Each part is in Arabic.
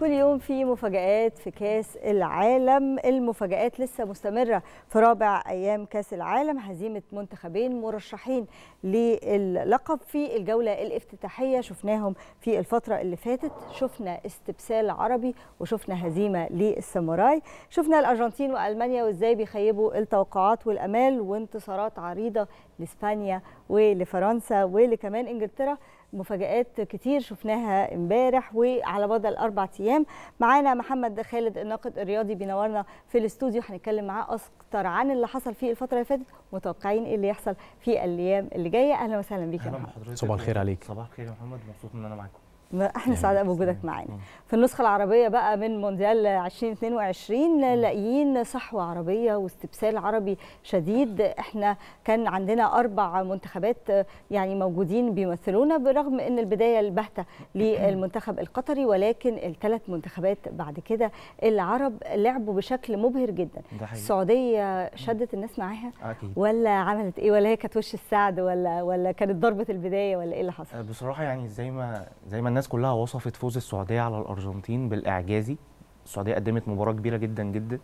كل يوم في مفاجآت في كاس العالم المفاجآت لسه مستمرة في رابع أيام كاس العالم هزيمة منتخبين مرشحين للقب في الجولة الافتتاحية شفناهم في الفترة اللي فاتت شفنا استبسال عربي وشفنا هزيمة للساموراي شفنا الأرجنتين وألمانيا وإزاي بيخيبوا التوقعات والأمال وانتصارات عريضة لإسبانيا ولفرنسا ولكمان إنجلترا مفاجآت كتير شفناها امبارح وعلى مدى الأربع أيام معانا محمد خالد الناقد الرياضي بينورنا في الاستوديو هنتكلم معاه أكتر عن اللي حصل في الفترة اللي فاتت متوقعين ايه اللي يحصل في الأيام اللي جايه أهلا وسهلا بيك يا محمد صباح الخير عليك صباح الخير يا محمد مبسوط إن أنا معاكم احنا يعني سعداء بوجودك معانا آه. في النسخه العربيه بقى من مونديال 2022 لاقيين صحوه عربيه واستبسال عربي شديد احنا كان عندنا اربع منتخبات آه، يعني موجودين بيمثلونا برغم ان البدايه البهته للمنتخب القطري ولكن الثلاث منتخبات بعد كده العرب لعبوا بشكل مبهر جدا السعوديه شدت الناس معاها أكيد. ولا عملت ايه ولا هي كانت وش السعد ولا ولا كانت ضربه البدايه ولا ايه اللي حصل آه، بصراحه يعني زي ما زي ما الناس الناس كلها وصفت فوز السعوديه على الارجنتين بالاعجازي السعوديه قدمت مباراه كبيره جدا جدا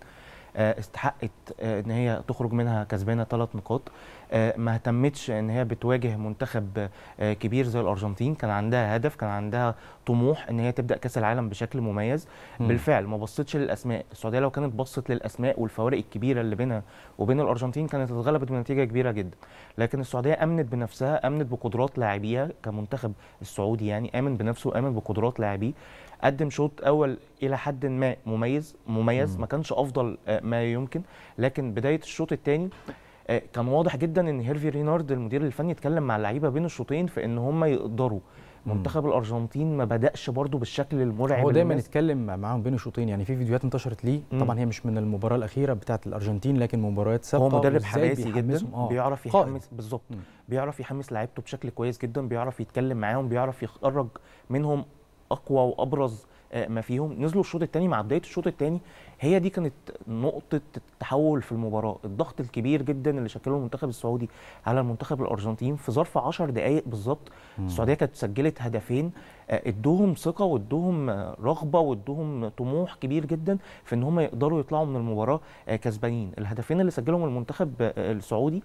آه، استحقت آه، ان هي تخرج منها كسبانه ثلاث نقاط آه، ما اهتمتش ان هي بتواجه منتخب كبير زي الارجنتين كان عندها هدف كان عندها طموح ان هي تبدا كاس العالم بشكل مميز م. بالفعل ما بصتش للاسماء السعوديه لو كانت بصت للاسماء والفوارق الكبيره اللي بينها وبين الارجنتين كانت اتغلبت بنتيجه كبيره جدا لكن السعوديه امنت بنفسها امنت بقدرات لاعبيها كمنتخب السعودي يعني امن بنفسه امن بقدرات لاعبيه قدم شوط اول الى حد ما مميز مميز ما كانش افضل آه، ما يمكن لكن بدايه الشوط الثاني آه، كان واضح جدا ان هيرفي رينارد المدير الفني اتكلم مع اللعيبه بين الشوطين في ان هم يقدروا منتخب الارجنتين ما بداش برضه بالشكل المرعب هو دايما اتكلم معاهم بين الشوطين يعني في فيديوهات انتشرت ليه مم. طبعا هي مش من المباراه الاخيره بتاعه الارجنتين لكن مباريات سابقه هو مدرب حماسي جدا آه. بيعرف يحمس بالظبط بيعرف يحمس لعيبته بشكل كويس جدا بيعرف يتكلم معاهم بيعرف يخرج منهم اقوى وابرز آه، ما فيهم نزلوا الشوط الثاني مع بدايه الشوط الثاني هي دي كانت نقطه التحول في المباراه الضغط الكبير جدا اللي شكله المنتخب السعودي على المنتخب الارجنتيني في ظرف 10 دقائق بالظبط السعوديه كانت سجلت هدفين آه، ادوهم ثقه وادوهم آه، رغبه وادوهم طموح كبير جدا في ان هم يقدروا يطلعوا من المباراه كسبانين الهدفين اللي سجلهم المنتخب السعودي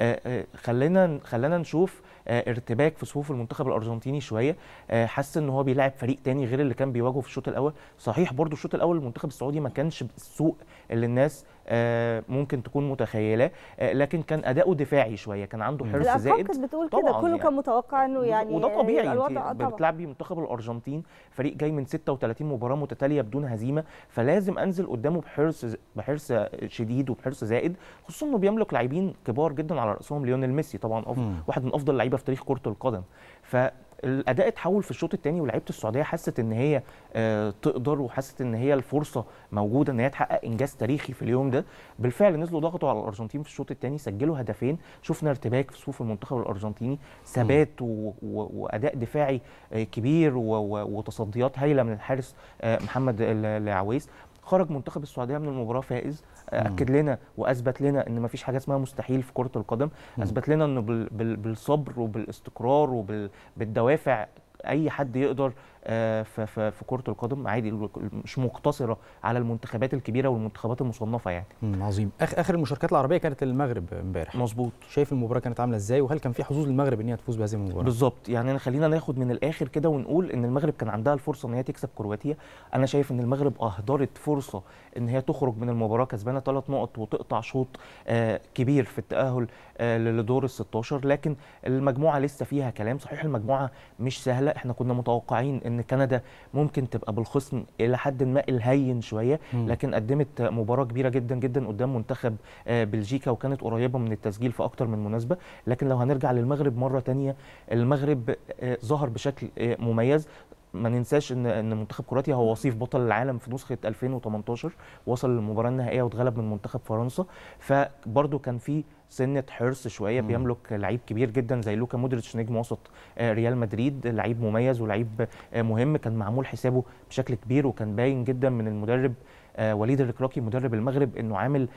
آه، آه، خلينا خلينا نشوف آه، ارتباك في صفوف المنتخب الارجنتيني شويه حس ان هو بيلعب فريق تاني غير اللي كان بيواجهه في الشوط الاول صحيح برضو الشوط الاول المنتخب السعودي ما كانش بالسوء اللي الناس آه، ممكن تكون متخيله آه، لكن كان اداؤه دفاعي شويه كان عنده حرص زائد كانت بتقول كده كله يعني كان متوقع انه يعني وده طبيعي انت بيه منتخب الارجنتين فريق جاي من 36 مباراه متتاليه بدون هزيمه فلازم انزل قدامه بحرص بحرص شديد وبحرص زائد خصوصا انه بيملك لاعبين كبار جدا على راسهم ليونيل ميسي طبعا واحد من افضل اللعيبه في تاريخ كره القدم ف الاداء اتحول في الشوط الثاني ولعيبه السعوديه حست ان هي آه، تقدر وحست ان هي الفرصه موجوده ان هي تحقق انجاز تاريخي في اليوم ده بالفعل نزلوا ضغطوا على الارجنتين في الشوط الثاني سجلوا هدفين شفنا ارتباك في صفوف المنتخب الارجنتيني ثبات واداء دفاعي آه، كبير وتصديات هايله من الحارس آه، محمد العويس خرج منتخب السعوديه من المباراه فائز آه، اكد لنا واثبت لنا ان ما فيش حاجه اسمها مستحيل في كره القدم اثبت لنا انه بالصبر وبالاستقرار وبالدوافع اي حد يقدر آه، في كره القدم عادي مش مقتصره على المنتخبات الكبيره والمنتخبات المصنفه يعني عظيم اخر المشاركات العربيه كانت المغرب امبارح مظبوط شايف المباراه كانت عامله ازاي وهل كان في حظوظ للمغرب ان هي تفوز بهذه المباراه بالظبط يعني خلينا ناخد من الاخر كده ونقول ان المغرب كان عندها الفرصه ان هي تكسب كرواتيا انا شايف ان المغرب اهدرت فرصه ان هي تخرج من المباراه كسبانه ثلاث نقط وتقطع شوط آه، كبير في التاهل آه، لدور ال 16 لكن المجموعه لسه فيها كلام صحيح المجموعه مش سهله احنا كنا متوقعين ان كندا ممكن تبقى بالخصم الى حد ما الهين شويه لكن قدمت مباراه كبيره جدا جدا قدام منتخب آه، بلجيكا وكانت قريبه من التسجيل في اكتر من مناسبه لكن لو هنرجع للمغرب مره ثانيه المغرب آه، ظهر بشكل آه، مميز ما ننساش ان ان منتخب كرواتيا هو وصيف بطل العالم في نسخه 2018 وصل للمباراه النهائيه واتغلب من منتخب فرنسا فبرضه كان في سنه حرص شويه بيملك لعيب كبير جدا زي لوكا مودريتش نجم وسط آه، ريال مدريد لعيب مميز ولعيب آه، مهم كان معمول حسابه بشكل كبير وكان باين جدا من المدرب آه، وليد الركراكي مدرب المغرب انه عامل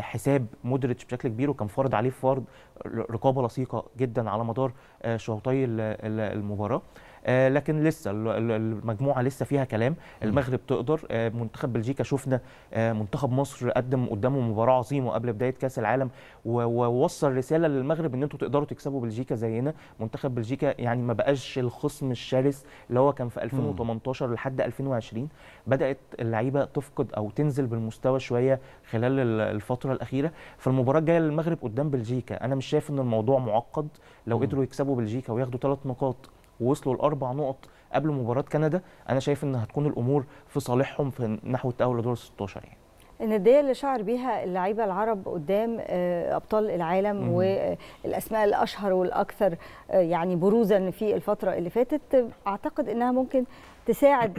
حساب مودريتش بشكل كبير وكان فرض عليه فرض رقابه لصيقه جدا على مدار شوطي المباراه آه، لكن لسه المجموعه لسه فيها كلام المغرب تقدر آه، منتخب بلجيكا شفنا آه، منتخب مصر قدم قدامه مباراه عظيمه قبل بدايه كاس العالم ووصل رساله للمغرب ان انتوا تقدروا تكسبوا بلجيكا زينا منتخب بلجيكا يعني ما بقاش الخصم الشرس اللي هو كان في 2018 لحد 2020 بدات اللعيبه تفقد او تنزل بالمستوى شويه خلال الفتره الاخيره فالمباراه الجايه للمغرب قدام بلجيكا انا مش شايف ان الموضوع معقد لو قدروا يكسبوا بلجيكا وياخدوا ثلاث نقاط ووصلوا لاربع نقط قبل مباراه كندا انا شايف ان هتكون الامور في صالحهم في نحو التاهل لدور 16 يعني النديه اللي شعر بيها اللعيبه العرب قدام آه، ابطال العالم مم. والاسماء الاشهر والاكثر آه، يعني بروزا في الفتره اللي فاتت آه، اعتقد انها ممكن تساعد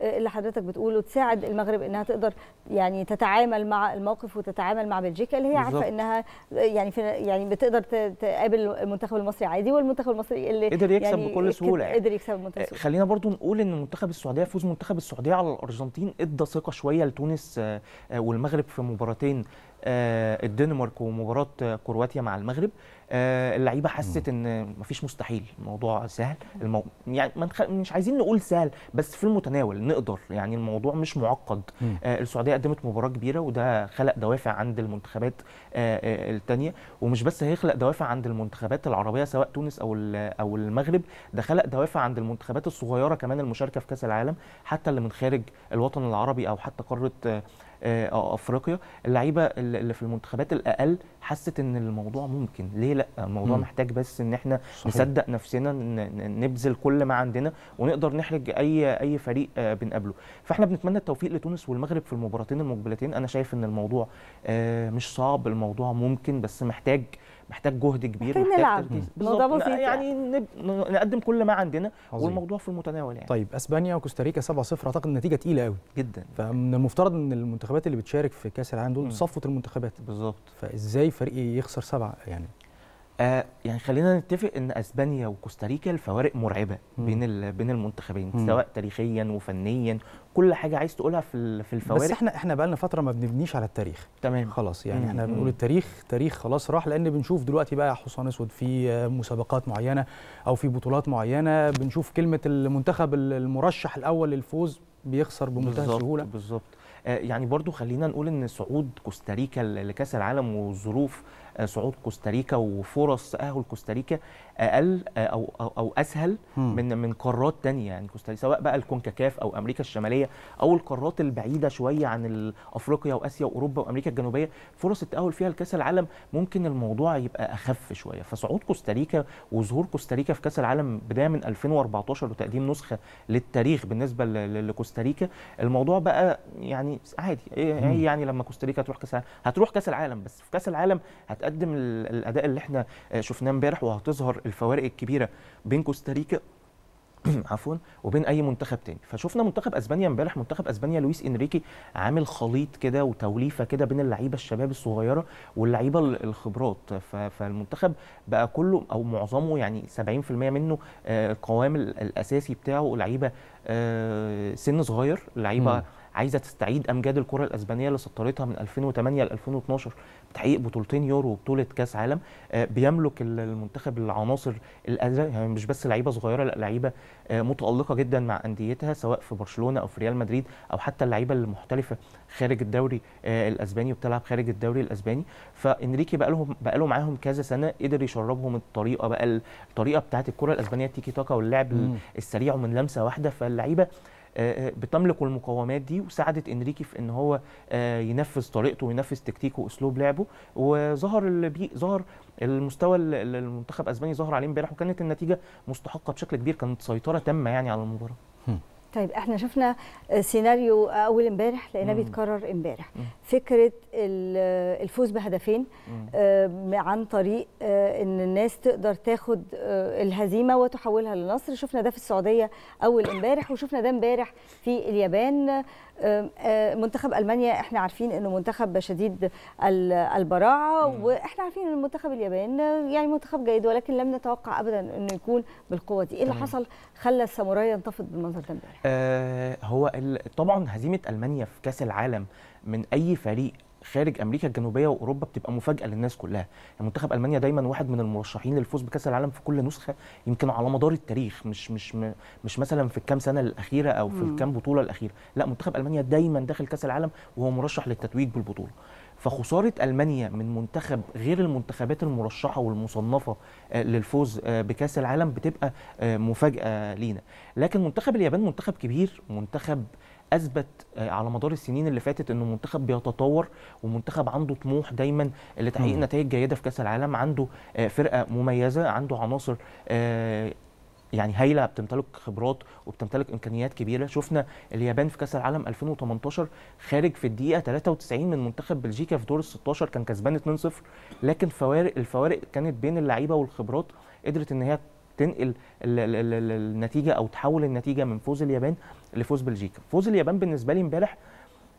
آه، اللي حضرتك بتقوله تساعد المغرب انها تقدر يعني تتعامل مع الموقف وتتعامل مع بلجيكا اللي هي عارفه انها يعني في يعني بتقدر تقابل المنتخب المصري عادي والمنتخب المصري اللي قدر يكسب يعني بكل سهوله يعني قدر يكسب المنتخب آه، سهولة. خلينا برضو نقول ان منتخب السعوديه فوز منتخب السعوديه على الارجنتين ادى ثقه شويه لتونس آه، والمغرب في مباراتين آه، الدنمارك ومباراه كرواتيا مع المغرب آه، اللعيبه حست ان مفيش مستحيل الموضوع سهل المو... يعني منخ... مش عايزين نقول سهل بس في المتناول نقدر يعني الموضوع مش معقد آه، السعوديه قدمت مباراه كبيره وده خلق دوافع عند المنتخبات الثانيه ومش بس هيخلق دوافع عند المنتخبات العربيه سواء تونس او او المغرب ده خلق دوافع عند المنتخبات الصغيره كمان المشاركه في كاس العالم حتى اللي من خارج الوطن العربي او حتى قاره او آه، آه، افريقيا اللعيبه اللي في المنتخبات الاقل حست ان الموضوع ممكن ليه لا الموضوع مم. محتاج بس ان احنا صحيح. نصدق نفسنا نبذل كل ما عندنا ونقدر نحرج اي اي فريق آه، بنقابله فاحنا بنتمنى التوفيق لتونس والمغرب في المباراتين المقبلتين انا شايف ان الموضوع مش صعب الموضوع ممكن بس محتاج محتاج جهد كبير محتاج نلعب بالظبط بسيط يعني, يعني نب... نقدم كل ما عندنا عظيم. والموضوع في المتناول يعني طيب اسبانيا وكوستاريكا 7-0 اعتقد نتيجه تقيله قوي جدا فمن المفترض ان المنتخبات اللي بتشارك في كاس العالم دول صفوه المنتخبات بالظبط فازاي فريق يخسر سبعه يعني آه يعني خلينا نتفق ان اسبانيا وكوستاريكا الفوارق مرعبه بين بين المنتخبين مم. سواء تاريخيا وفنيا كل حاجه عايز تقولها في في الفوارق بس احنا احنا بقالنا فتره ما بنبنيش على التاريخ تمام خلاص يعني مم. احنا بنقول التاريخ تاريخ خلاص راح لان بنشوف دلوقتي بقى حصان اسود في مسابقات معينه او في بطولات معينه بنشوف كلمه المنتخب المرشح الاول للفوز بيخسر بمنتهى السهوله بالظبط آه، يعني برضو خلينا نقول ان صعود كوستاريكا لكاس العالم والظروف آه، صعود كوستاريكا وفرص تاهل كوستاريكا اقل آه، او او, أو اسهل م. من من قارات تانية يعني سواء بقى الكونكاكاف او امريكا الشماليه او القارات البعيده شويه عن افريقيا واسيا واوروبا وامريكا الجنوبيه فرص التاهل فيها لكاس العالم ممكن الموضوع يبقى اخف شويه فصعود كوستاريكا وظهور كوستاريكا في كاس العالم بدايه من 2014 وتقديم نسخه للتاريخ بالنسبه لكوستاريكا الموضوع بقى يعني عادي ايه, إيه يعني لما كوستاريكا تروح كاس العالم هتروح كاس العالم بس في كاس العالم هتقدم الاداء اللي احنا آه، شفناه امبارح وهتظهر الفوارق الكبيره بين كوستاريكا عفوا وبين اي منتخب تاني فشفنا منتخب اسبانيا امبارح منتخب اسبانيا لويس انريكي عامل خليط كده وتوليفه كده بين اللعيبه الشباب الصغيره واللعيبه الخبرات فالمنتخب بقى كله او معظمه يعني 70% منه القوام آه، الاساسي بتاعه لعيبه آه، سن صغير لعيبه عايزه تستعيد امجاد الكره الاسبانيه اللي سطرتها من 2008 ل 2012 بتحقيق بطولتين يورو وبطوله كاس عالم آه، بيملك المنتخب العناصر يعني مش بس لعيبه صغيره لا لعيبه آه، متالقه جدا مع انديتها سواء في برشلونه او في ريال مدريد او حتى اللعيبه المحترفه خارج الدوري آه، الاسباني وبتلعب خارج الدوري الاسباني فانريكي بقى لهم بقى له معاهم كذا سنه قدر يشربهم الطريقه بقى الطريقه بتاعت الكره الاسبانيه التيكي تاكا واللعب السريع ومن لمسه واحده فاللعيبه آه، آه، بتملك المقومات دي وساعدت انريكي في ان هو آه، ينفذ طريقته وينفذ تكتيكه واسلوب لعبه وظهر البي ظهر المستوى اللي المنتخب الاسباني ظهر عليه امبارح وكانت النتيجه مستحقه بشكل كبير كانت سيطره تامه يعني على المباراه طيب احنا شفنا سيناريو اول امبارح لقيناه بيتكرر امبارح فكره الفوز بهدفين آه، عن طريق آه، ان الناس تقدر تاخد آه، الهزيمه وتحولها لنصر شفنا ده في السعوديه اول امبارح وشفنا ده امبارح في اليابان منتخب المانيا احنا عارفين انه منتخب شديد البراعه واحنا عارفين ان منتخب اليابان يعني منتخب جيد ولكن لم نتوقع ابدا انه يكون بالقوه دي ايه اللي حصل خلى الساموراي ينتفض بالمنظر ده امبارح آه هو طبعا هزيمه المانيا في كاس العالم من اي فريق خارج امريكا الجنوبيه واوروبا بتبقى مفاجاه للناس كلها يعني منتخب المانيا دايما واحد من المرشحين للفوز بكاس العالم في كل نسخه يمكن على مدار التاريخ مش مش مش مثلا في الكام سنه الاخيره او في الكام بطوله الاخيره لا منتخب المانيا دايما داخل كاس العالم وهو مرشح للتتويج بالبطوله فخساره المانيا من منتخب غير المنتخبات المرشحه والمصنفه آه، للفوز آه، بكاس العالم بتبقى آه، مفاجاه لينا لكن منتخب اليابان منتخب كبير منتخب اثبت آه، على مدار السنين اللي فاتت انه منتخب بيتطور ومنتخب عنده طموح دايما لتحقيق نتائج جيده في كاس العالم عنده آه، فرقه مميزه عنده عناصر آه، يعني هايله بتمتلك خبرات وبتمتلك امكانيات كبيره شفنا اليابان في كاس العالم 2018 خارج في الدقيقه 93 من منتخب بلجيكا في دور ال 16 كان كسبان 2-0 لكن فوارق الفوارق كانت بين اللعيبه والخبرات قدرت ان هي تنقل النتيجه او تحول النتيجه من فوز اليابان لفوز بلجيكا فوز اليابان بالنسبه لي امبارح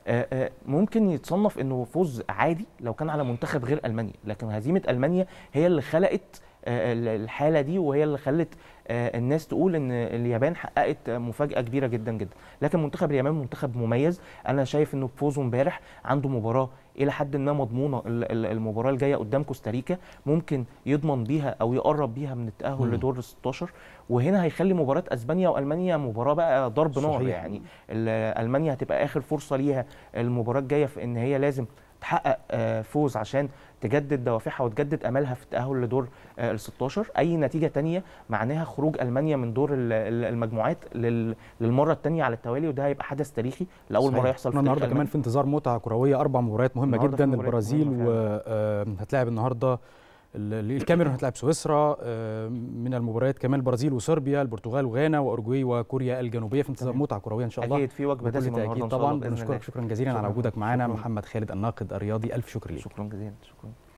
آه، آه، ممكن يتصنف انه فوز عادي لو كان على منتخب غير المانيا لكن هزيمه المانيا هي اللي خلقت آه، الحاله دي وهي اللي خلت الناس تقول ان اليابان حققت مفاجاه كبيره جدا جدا لكن منتخب اليابان منتخب مميز انا شايف انه بفوزه امبارح عنده مباراه الى حد ما مضمونه المباراه الجايه قدام كوستاريكا ممكن يضمن بيها او يقرب بيها من التاهل لدور ال 16 وهنا هيخلي مباراه اسبانيا والمانيا مباراه بقى ضرب نار يعني المانيا هتبقى اخر فرصه ليها المباراه الجايه في ان هي لازم تحقق آه، فوز عشان تجدد دوافعها وتجدد املها في التاهل لدور آه، ال 16 اي نتيجه تانية معناها خروج المانيا من دور المجموعات للمره الثانيه على التوالي وده هيبقى حدث تاريخي لاول صحيح. مره يحصل في النهارده كمان في انتظار متعه كرويه اربع مباريات مهمه جدا البرازيل وهتلاعب آه، النهارده الكاميرون هتلعب سويسرا آه، من المباريات كمان البرازيل وصربيا البرتغال وغانا واورجواي وكوريا الجنوبيه في انتظار متعه كرويه ان شاء الله اكيد في وجبه دسمه النهارده طبعا بنشكرك شكرا جزيلا شكرا على وجودك معانا محمد خالد الناقد الرياضي الف شكر لك شكرا جزيلا شكرا